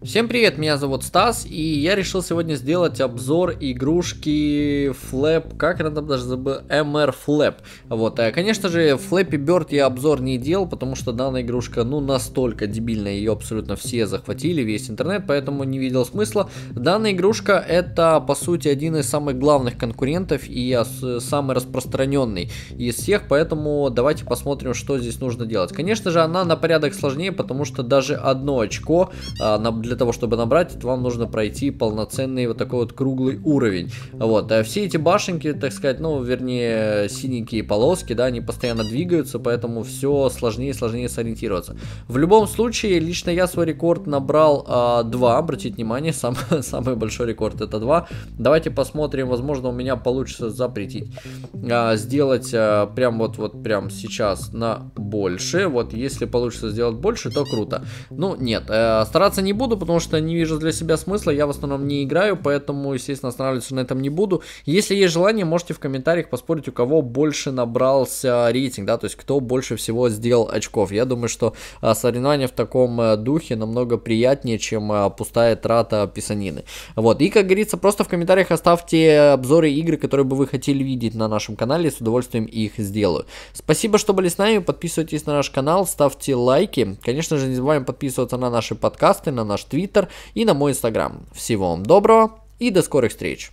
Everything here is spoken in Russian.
Всем привет, меня зовут Стас, и я решил сегодня сделать обзор игрушки Flap, как она там даже забыл, MR Flap. Вот, а, конечно же, Flappy Bird я обзор не делал, потому что данная игрушка, ну, настолько дебильная, ее абсолютно все захватили, весь интернет, поэтому не видел смысла. Данная игрушка это, по сути, один из самых главных конкурентов и самый распространенный из всех, поэтому давайте посмотрим, что здесь нужно делать. Конечно же, она на порядок сложнее, потому что даже одно очко а, на для того, чтобы набрать, это вам нужно пройти полноценный вот такой вот круглый уровень. Вот, а все эти башенки, так сказать, ну, вернее, синенькие полоски, да, они постоянно двигаются, поэтому все сложнее и сложнее сориентироваться. В любом случае, лично я свой рекорд набрал а, 2, обратите внимание, сам, самый большой рекорд это 2. Давайте посмотрим, возможно, у меня получится запретить. А, сделать а, прям вот, вот прям сейчас на больше. Вот, если получится сделать больше, то круто. Ну, нет, э, стараться не буду, потому что не вижу для себя смысла, я в основном не играю, поэтому, естественно, останавливаться на этом не буду. Если есть желание, можете в комментариях поспорить, у кого больше набрался рейтинг, да, то есть кто больше всего сделал очков. Я думаю, что а, соревнование в таком э, духе намного приятнее, чем а, пустая трата писанины. Вот, и, как говорится, просто в комментариях оставьте обзоры игры, которые бы вы хотели видеть на нашем канале, с удовольствием их сделаю. Спасибо, что были с нами, подписывайтесь на наш канал, ставьте лайки. Конечно же, не забываем подписываться на наши подкасты, на наш Твиттер и на мой Инстаграм. Всего вам доброго и до скорых встреч!